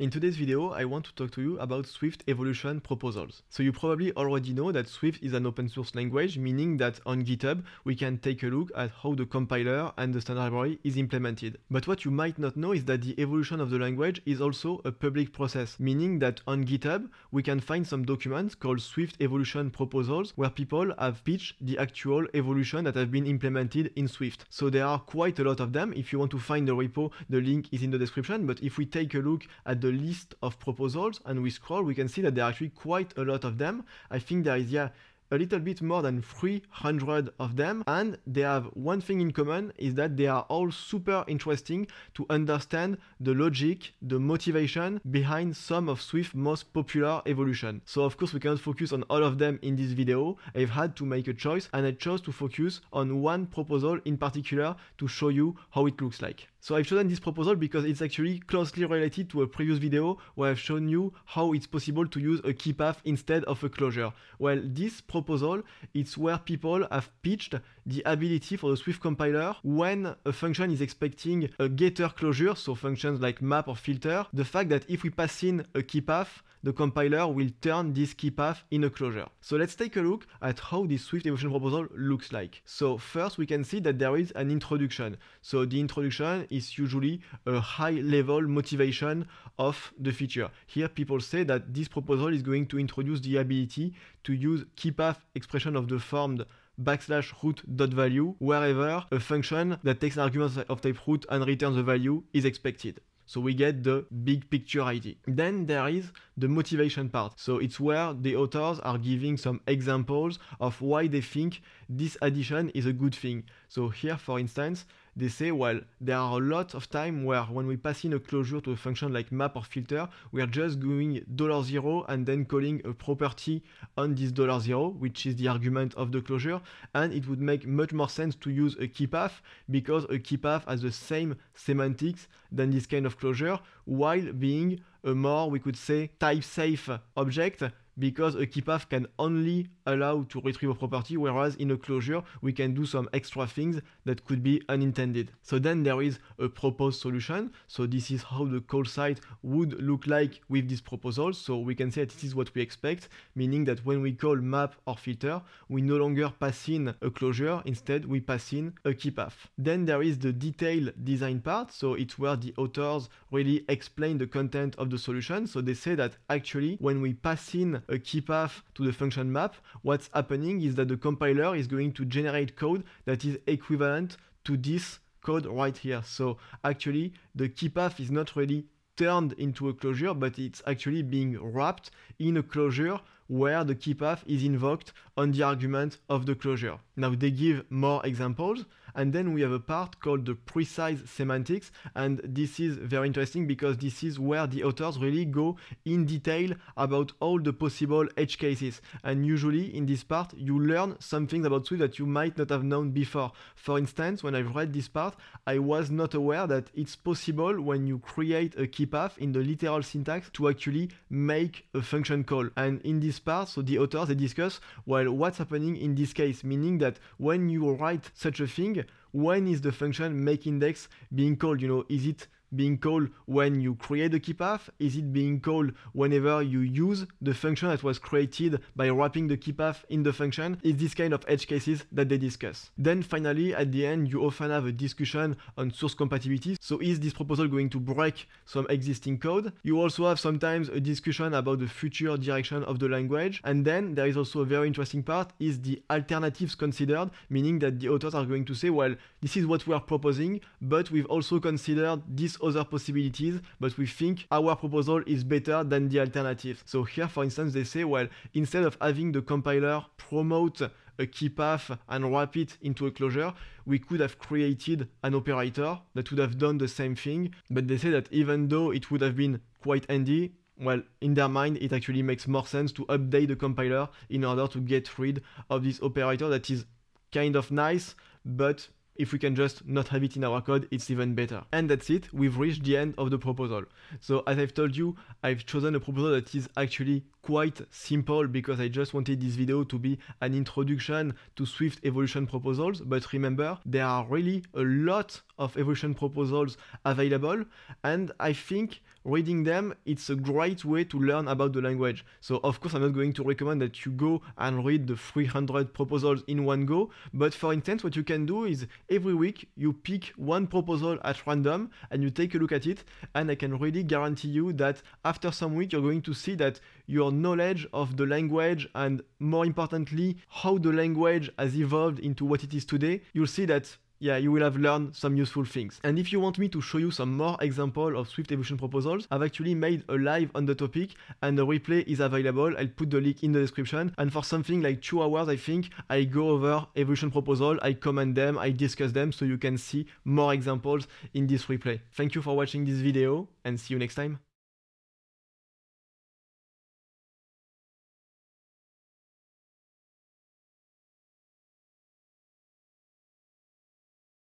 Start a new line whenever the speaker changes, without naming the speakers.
In today's video, I want to talk to you about Swift evolution proposals. So you probably already know that Swift is an open source language, meaning that on GitHub, we can take a look at how the compiler and the standard library is implemented. But what you might not know is that the evolution of the language is also a public process, meaning that on GitHub, we can find some documents called Swift evolution proposals where people have pitched the actual evolution that have been implemented in Swift. So there are quite a lot of them. If you want to find the repo, the link is in the description. But if we take a look at the list of proposals and we scroll, we can see that there are actually quite a lot of them. I think there is, yeah, a little bit more than 300 of them and they have one thing in common is that they are all super interesting to understand the logic, the motivation behind some of Swift's most popular evolution. So of course we cannot focus on all of them in this video, I've had to make a choice and I chose to focus on one proposal in particular to show you how it looks like. So I've chosen this proposal because it's actually closely related to a previous video where I've shown you how it's possible to use a key path instead of a closure. Well, this proposal proposal, it's where people have pitched the ability for the Swift compiler when a function is expecting a getter closure, so functions like map or filter, the fact that if we pass in a key path, the compiler will turn this key path in a closure. So let's take a look at how this Swift evolution proposal looks like. So first we can see that there is an introduction. So the introduction is usually a high level motivation of the feature. Here people say that this proposal is going to introduce the ability to use key path expression of the formed backslash root dot value wherever a function that takes an argument of type root and returns a value is expected. So we get the big picture idea. Then there is the motivation part. So it's where the authors are giving some examples of why they think this addition is a good thing. So here, for instance, they say, well, there are a lot of time where when we pass in a closure to a function like map or filter, we are just going dollar zero and then calling a property on this dollar zero, which is the argument of the closure. And it would make much more sense to use a key path because a key path has the same semantics than this kind of closure while being a more, we could say, type safe object because a key path can only allow to retrieve a property, whereas in a closure, we can do some extra things that could be unintended. So then there is a proposed solution. So this is how the call site would look like with this proposal. So we can say that this is what we expect, meaning that when we call map or filter, we no longer pass in a closure, instead we pass in a key path. Then there is the detailed design part. So it's where the authors really explain the content of the solution. So they say that actually when we pass in a key path to the function map, what's happening is that the compiler is going to generate code that is equivalent to this code right here. So actually, the key path is not really turned into a closure, but it's actually being wrapped in a closure where the key path is invoked on the argument of the closure. Now they give more examples, and then we have a part called the precise semantics, and this is very interesting because this is where the authors really go in detail about all the possible edge cases. And usually in this part, you learn some things about Swift that you might not have known before. For instance, when I've read this part, I was not aware that it's possible when you create a key path in the literal syntax to actually make a function call. And in this part, so the authors they discuss, well, what's happening in this case, meaning that when you write such a thing, when is the function make index being called? You know, is it being called when you create a key path? Is it being called whenever you use the function that was created by wrapping the key path in the function? It's this kind of edge cases that they discuss. Then finally, at the end, you often have a discussion on source compatibility. So is this proposal going to break some existing code? You also have sometimes a discussion about the future direction of the language. And then there is also a very interesting part is the alternatives considered, meaning that the authors are going to say, well, this is what we are proposing, but we've also considered these other possibilities, but we think our proposal is better than the alternative. So here, for instance, they say, well, instead of having the compiler promote a key path and wrap it into a closure, we could have created an operator that would have done the same thing. But they say that even though it would have been quite handy, well, in their mind, it actually makes more sense to update the compiler in order to get rid of this operator that is kind of nice, but if we can just not have it in our code, it's even better. And that's it, we've reached the end of the proposal. So as I've told you, I've chosen a proposal that is actually quite simple because I just wanted this video to be an introduction to Swift evolution proposals. But remember, there are really a lot of evolution proposals available. And I think reading them, it's a great way to learn about the language. So of course, I'm not going to recommend that you go and read the 300 proposals in one go. But for instance, what you can do is every week you pick one proposal at random and you take a look at it. And I can really guarantee you that after some week, you're going to see that your knowledge of the language and more importantly, how the language has evolved into what it is today, you'll see that yeah, you will have learned some useful things. And if you want me to show you some more example of Swift evolution proposals, I've actually made a live on the topic and the replay is available. I'll put the link in the description. And for something like two hours, I think, I go over evolution proposal, I comment them, I discuss them so you can see more examples in this replay. Thank you for watching this video and see you next time.